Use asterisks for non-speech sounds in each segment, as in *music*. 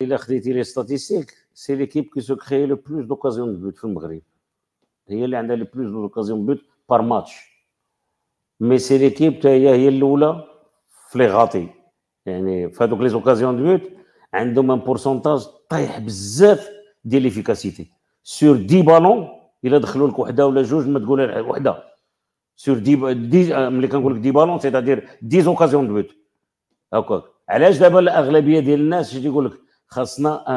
Il a dit les statistiques, c'est l'équipe qui se crée le plus d'occasions de but au Maghreb. Il a le plus d'occasions de but par match. Mais c'est l'équipe qui a eu l'oula, flégaté. Donc les occasions de but, un pourcentage très bizarre de l'efficacité. Sur 10 ballons, il a dit que le ou le juge m'a dit que le Sur 10, ballons, c'est-à-dire 10 occasions de but. D'accord. علاش دابا الاغلبيه ديال الناس يجي خاصنا آه،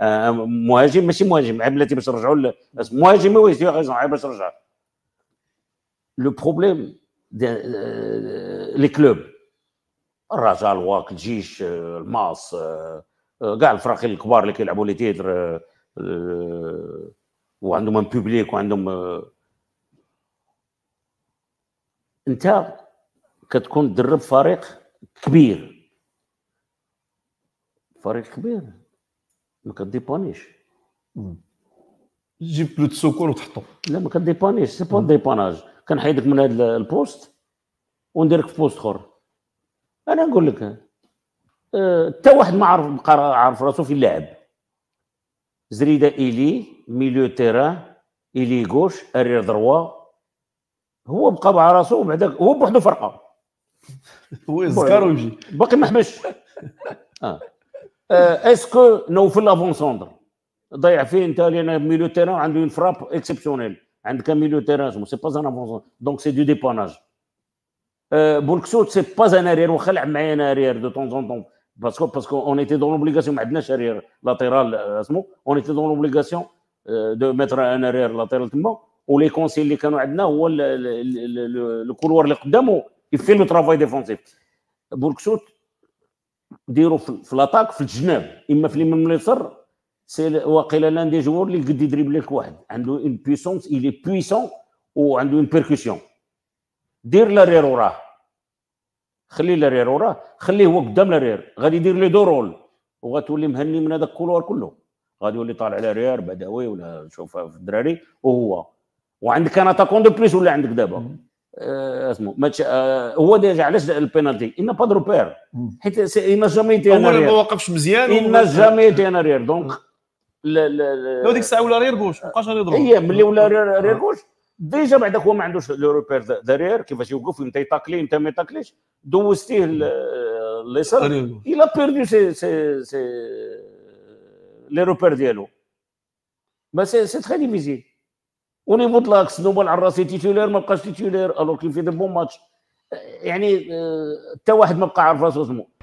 آه، آه، مهاجم مهاجم ماشي مهاجم عيب التي باش نرجعوا مهاجم وي سي ريزون عيب باش نرجع لو بروبليم لي كلوب الرجاء الواك الجيش الماس كاع الفراقي الكبار اللي كيلعبوا لي تيتر وعندهم ان بوبليك وعندهم انت كتكون تدرب فريق كبير فريق كبير ما كديبانيش جيب لو تسوكور وتحطو لا ما كديبانيش سي بون ديباناج كنحيدك من هذا البوست ونديرك في بوست اخر انا نقول لك آه، حتى أه واحد ما عرف عرف راسو في اللعب زريده الي ميليو تيرا الي غوش ارير دروا هو بقى مع راسو وبعدا هو بوحدو فرقه *laughs* هو يزكر ويجي باقي ما حمش *laughs* اه Euh, est-ce que nous faisons l'avancendre D'ailleurs, il y a un milieu terrain, il y a une frappe exceptionnelle. Il n'y milieu terrain, ce n'est pas un avancement. Donc, c'est du dépannage. Euh, Burkshout, ce n'est pas un arrière. On a un arrière de temps en temps. Parce qu'on était dans l'obligation, on a un arrière latéral, euh, on était dans l'obligation de mettre un arrière latéral. On les conseille, les canaux, le ou le coup d'amour. Il fait le travail défensif. Burkshout. ديروا في لاطاك في الجناب اما في الامام اليسر سي واقيلا لان دي جوور اللي قد يدريب لك واحد عنده اون بويسونس الي بويسون وعنده اون بيركسيون دير لا وراه خلي لا وراه خليه هو قدام لا رير غادي يدير لي دو رول وغتولي مهني من هذاك الكولوار كله غادي يولي طالع على رير ولا شوف في الدراري وهو وعندك انا تاكون دو بليس ولا عندك دابا آه، اسمه ماتش آه، هو ديجا علاش البينالتي ان با درو بير حيت ان جامي تي انا ما وقفش مزيان ان جامي تي انا رير دونك لا لا لا لو ديك الساعه ولا رير كوش ما بقاش يضرب هي ملي ولا رير, رير كوش ديجا بعدا هو ما عندوش لو روبير دارير كيفاش يوقف امتى يتاكلي امتى ما يتاكليش دوزتيه اليسار الا بيردي سي سي سي لي روبير ديالو ما سي سي تري ديفيزيل وني مطلق سنوبل على راسي تيتولير ما بقاش تيتولير الوغ كيفي في دي بون ماتش يعني حتى آه، واحد ما بقى عارف راسو اسمه